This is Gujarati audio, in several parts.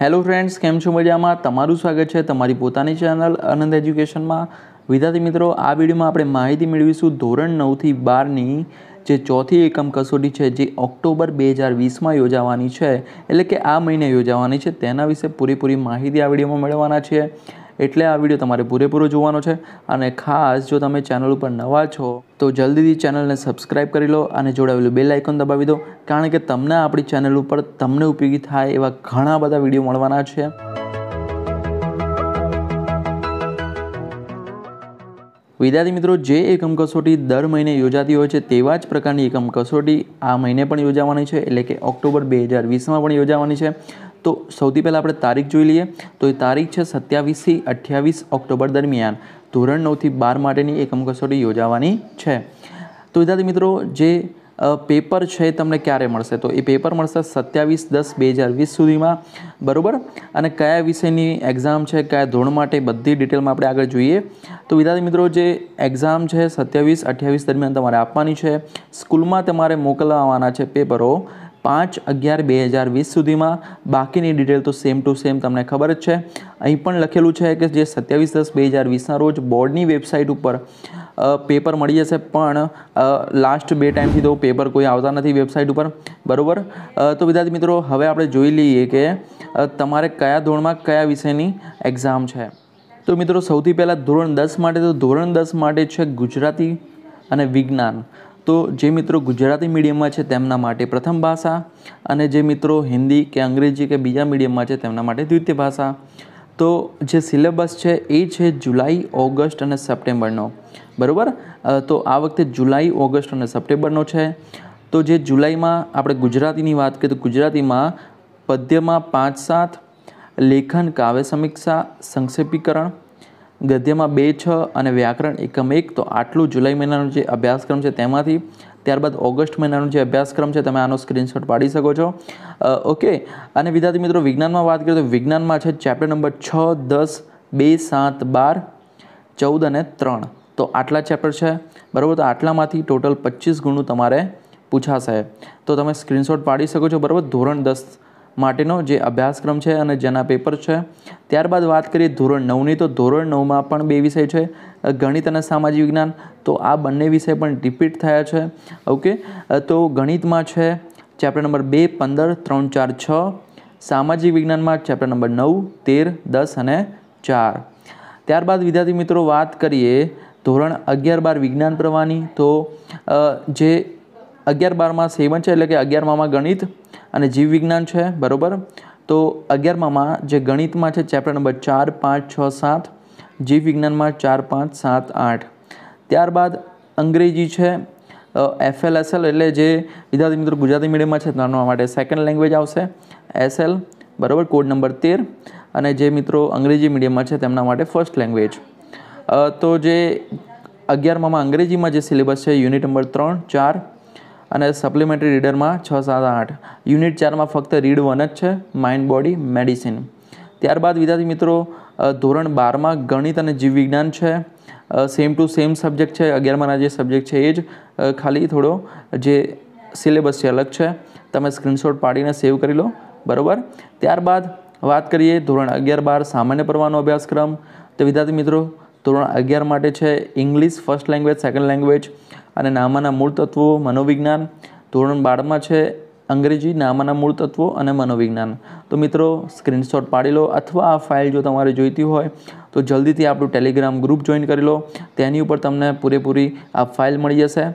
હેલો ફ્રેન્ડ્સ કેમ છો મજામાં તમારું સ્વાગત છે તમારી પોતાની ચેનલ આનંદ એજ્યુકેશનમાં વિદ્યાર્થી મિત્રો આ વિડીયોમાં આપણે માહિતી મેળવીશું ધોરણ નવથી બારની જે ચોથી એકમ કસોટી છે જે ઓક્ટોબર બે હજાર વીસમાં યોજાવાની છે એટલે કે આ મહિને યોજાવાની છે તેના વિશે પૂરેપૂરી માહિતી આ વિડીયોમાં મેળવવાના છે એટલે આ વિડીયો તમારે પૂરેપૂરો જોવાનો છે અને ખાસ જો તમે ચેનલ ઉપર નવા છો તો જલ્દીથી ચેનલને સબસ્ક્રાઈબ કરી લો અને જોડાવેલું બે આઇકોન દબાવી દો કારણ કે તમને આપણી ચેનલ ઉપર તમને ઉપયોગી થાય એવા ઘણા બધા વિડીયો મળવાના છે વિદ્યાર્થી મિત્રો જે એકમ કસોટી દર મહિને યોજાતી હોય છે તેવા જ પ્રકારની એકમ કસોટી આ મહિને પણ યોજાવાની છે એટલે કે ઓક્ટોબર બે હજાર વીસમાં પણ યોજાવાની છે તો સૌથી પહેલાં આપણે તારીખ જોઈ લઈએ તો એ તારીખ છે સત્યાવીસથી અઠ્યાવીસ ઓક્ટોબર દરમિયાન ધોરણ નવથી બાર માટેની એકમ કસોટી યોજાવાની છે તો વિદ્યાર્થી મિત્રો જે પેપર છે તમને ક્યારે મળશે તો એ પેપર મળશે સત્યાવીસ દસ બે હજાર વીસ સુધીમાં બરાબર અને કયા વિષયની એક્ઝામ છે કયા ધોરણ માટે બધી ડિટેલમાં આપણે આગળ જોઈએ તો વિદ્યાર્થી મિત્રો જે એક્ઝામ છે સત્યાવીસ અઠ્યાવીસ દરમિયાન તમારે આપવાની છે સ્કૂલમાં તમારે મોકલાવવાના છે પેપરો પાંચ અગિયાર બે હજાર વીસ સુધીમાં બાકીની ડિટેલ તો સેમ ટુ સેમ તમને ખબર જ છે અહીં પણ લખેલું છે કે જે સત્યાવીસ દસ બે હજાર વીસના રોજ બોર્ડની વેબસાઇટ ઉપર પેપર મળી જશે પણ લાસ્ટ બે ટાઈમથી તો પેપર કોઈ આવતા નથી વેબસાઇટ ઉપર બરાબર તો વિદ્યાર્થી મિત્રો હવે આપણે જોઈ લઈએ કે તમારે કયા ધોરણમાં કયા વિષયની એક્ઝામ છે તો મિત્રો સૌથી પહેલાં ધોરણ દસ માટે તો ધોરણ દસ માટે છે ગુજરાતી અને વિજ્ઞાન તો જે મિત્રો ગુજરાતી મીડિયમમાં છે તેમના માટે પ્રથમ ભાષા અને જે મિત્રો હિન્દી કે અંગ્રેજી કે બીજા મીડિયમમાં છે તેમના માટે દ્વિતીય ભાષા તો જે સિલેબસ છે એ છે જુલાઈ ઓગસ્ટ અને સપ્ટેમ્બરનો બરાબર તો આ વખતે જુલાઈ ઓગસ્ટ અને સપ્ટેમ્બરનો છે તો જે જુલાઈમાં આપણે ગુજરાતીની વાત કરીએ તો ગુજરાતીમાં પદ્યમાં પાંચ સાત લેખન કાવ્ય સમીક્ષા સંક્ષેપીકરણ ગદ્યમાં બે છ અને વ્યાકરણ એકમ એક તો આટલું જુલાઈ મહિનાનો જે અભ્યાસક્રમ છે તેમાંથી ત્યારબાદ ઓગસ્ટ મહિનાનો જે અભ્યાસક્રમ છે તમે આનો સ્ક્રીનશોટ પાડી શકો છો ઓકે અને વિદ્યાર્થી મિત્રો વિજ્ઞાનમાં વાત કરીએ તો વિજ્ઞાનમાં છે ચેપ્ટર નંબર છ દસ બે સાત બાર ચૌદ અને ત્રણ તો આટલા ચેપ્ટર છે બરાબર તો આટલામાંથી ટોટલ પચીસ ગુણનું તમારે પૂછાશે તો તમે સ્ક્રીનશોટ પાડી શકો છો બરાબર ધોરણ દસ માટેનો જે અભ્યાસક્રમ છે અને જેના પેપર છે ત્યારબાદ વાત કરીએ ધોરણ નવની તો ધોરણ નવમાં પણ બે વિષય છે ગણિત અને સામાજિક વિજ્ઞાન તો આ બંને વિષય પણ રિપીટ થયા છે ઓકે તો ગણિતમાં છે ચેપ્ટર નંબર બે પંદર ત્રણ ચાર છ સામાજિક વિજ્ઞાનમાં ચેપ્ટર નંબર નવ તેર દસ અને ચાર ત્યારબાદ વિદ્યાર્થી મિત્રો વાત કરીએ ધોરણ અગિયાર બાર વિજ્ઞાન પ્રવાહની તો જે અગિયાર બારમાં સેવન છે એટલે કે અગિયારમાં ગણિત અને જીવવિજ્ઞાન છે બરાબર તો અગિયારમાં જે ગણિતમાં છે ચેપ્ટર નંબર ચાર પાંચ છ સાત જીવવિજ્ઞાનમાં ચાર પાંચ સાત આઠ ત્યારબાદ અંગ્રેજી છે એફએલએસએલ એટલે જે વિદ્યાર્થી મિત્રો ગુજરાતી મીડિયમમાં છે તેના માટે સેકન્ડ લેંગ્વેજ આવશે એસએલ બરાબર કોડ નંબર તેર અને જે મિત્રો અંગ્રેજી મીડિયમમાં છે તેમના માટે ફર્સ્ટ લેંગ્વેજ તો જે અગિયારમાં અંગ્રેજીમાં જે સિલેબસ છે યુનિટ નંબર ત્રણ ચાર અને સપ્લિમેન્ટરી રીડરમાં છ સાત આઠ યુનિટ ચારમાં ફક્ત રીડ વન જ છે માઇન્ડ બોડી મેડિસિન ત્યારબાદ વિદ્યાર્થી મિત્રો ધોરણ બારમાં ગણિત અને જીવવિજ્ઞાન છે સેમ ટુ સેમ સબ્જેક્ટ છે અગિયારમાંના જે સબ્જેક્ટ છે એ જ ખાલી થોડો જે સિલેબસ છે અલગ છે તમે સ્ક્રીનશોટ પાડીને સેવ કરી લો બરાબર ત્યારબાદ વાત કરીએ ધોરણ અગિયાર બાર સામાન્ય પરવાનો અભ્યાસક્રમ તો વિદ્યાર્થી મિત્રો ધોરણ અગિયાર માટે છે English first language second language અને નામાના મૂળ તત્વો મનોવિજ્ઞાન ધોરણ બારમાં છે અંગ્રેજી નામાના મૂળ તત્વો અને મનોવિજ્ઞાન તો મિત્રો સ્ક્રીનશોટ પાડી લો અથવા આ ફાઇલ જો તમારે જોઈતી હોય તો જલ્દીથી આપણું ટેલિગ્રામ ગ્રુપ જોઈન કરી લો તેની ઉપર તમને પૂરેપૂરી આ ફાઇલ મળી જશે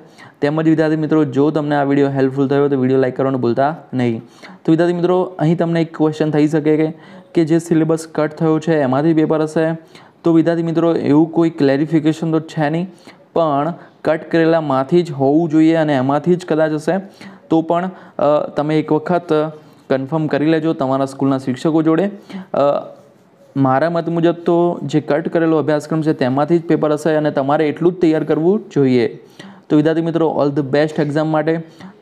તેમજ વિદ્યાર્થી મિત્રો જો તમને આ વિડીયો હેલ્પફુલ થયો તો વિડીયો લાઇક કરવાનું ભૂલતા નહીં તો વિદ્યાર્થી મિત્રો અહીં તમને એક ક્વેશ્ચન થઈ શકે કે કે જે સિલેબસ કટ થયો છે એમાંથી પેપર હશે તો વિદ્યાર્થી મિત્રો એવું કોઈ ક્લેરિફિકેશન તો છે નહીં પણ કટ કરેલામાંથી જ હોવું જોઈએ અને એમાંથી જ કદાચ હશે તો પણ તમે એક વખત કન્ફર્મ કરી લેજો તમારા સ્કૂલના શિક્ષકો જોડે મારા મત મુજબ તો જે કટ કરેલો અભ્યાસક્રમ છે તેમાંથી જ પેપર હશે અને તમારે એટલું જ તૈયાર કરવું જોઈએ તો વિદ્યાર્થી મિત્રો ઓલ ધ બેસ્ટ એક્ઝામ માટે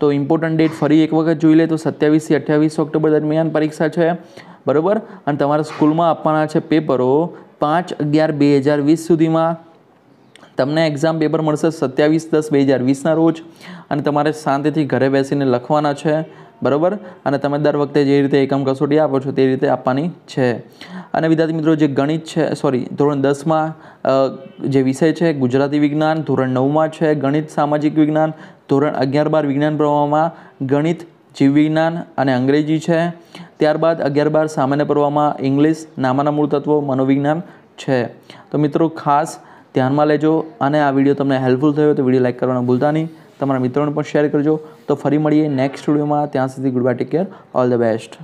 તો ઇમ્પોર્ટન્ટ ડેટ ફરી એક વખત જોઈ લે તો સત્યાવીસથી અઠ્યાવીસ ઓક્ટોબર દરમિયાન પરીક્ષા છે બરાબર અને તમારા સ્કૂલમાં આપવાના છે પેપરો પાંચ અગિયાર બે હજાર વીસ સુધીમાં તમને એક્ઝામ પેપર મળશે સત્યાવીસ દસ બે હજાર વીસના રોજ અને તમારે શાંતિથી ઘરે બેસીને લખવાના છે બરાબર અને તમે દર વખતે જે રીતે એકમ કસોટી આપો છો તે રીતે આપવાની છે અને વિદ્યાર્થી મિત્રો જે ગણિત છે સોરી ધોરણ દસમાં જે વિષય છે ગુજરાતી વિજ્ઞાન ધોરણ નવમાં છે ગણિત સામાજિક વિજ્ઞાન ધોરણ અગિયાર બાર વિજ્ઞાન પ્રવાહમાં ગણિત જીવવિજ્ઞાન અને અંગ્રેજી છે ત્યારબાદ અગિયાર બાર સામાન્ય પ્રવાહમાં ઇંગ્લિશ નામાના મૂળ તત્વો મનોવિજ્ઞાન છે તો મિત્રો ખાસ ધ્યાનમાં લેજો અને આ વિડીયો તમને હેલ્પફુલ થયો તો વિડીયો લાઇક કરવાનું ભૂલતા નહીં તમારા મિત્રોને પણ શેર કરજો તો ફરી મળીએ નેક્સ્ટ વિડીયોમાં ત્યાં સુધી goodbye take care all the best